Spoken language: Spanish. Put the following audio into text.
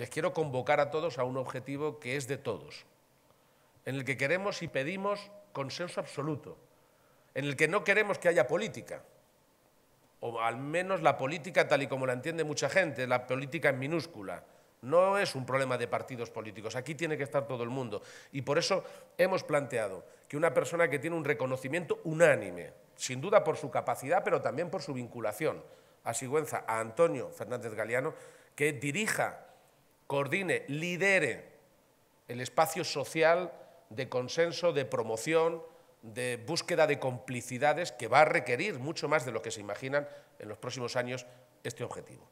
les quiero convocar a todos a un objetivo que es de todos, en el que queremos y pedimos consenso absoluto, en el que no queremos que haya política, o al menos la política tal y como la entiende mucha gente, la política en minúscula. No es un problema de partidos políticos, aquí tiene que estar todo el mundo. Y por eso hemos planteado que una persona que tiene un reconocimiento unánime, sin duda por su capacidad, pero también por su vinculación a Sigüenza, a Antonio Fernández Galeano, que dirija coordine, lidere el espacio social de consenso, de promoción, de búsqueda de complicidades que va a requerir mucho más de lo que se imaginan en los próximos años este objetivo.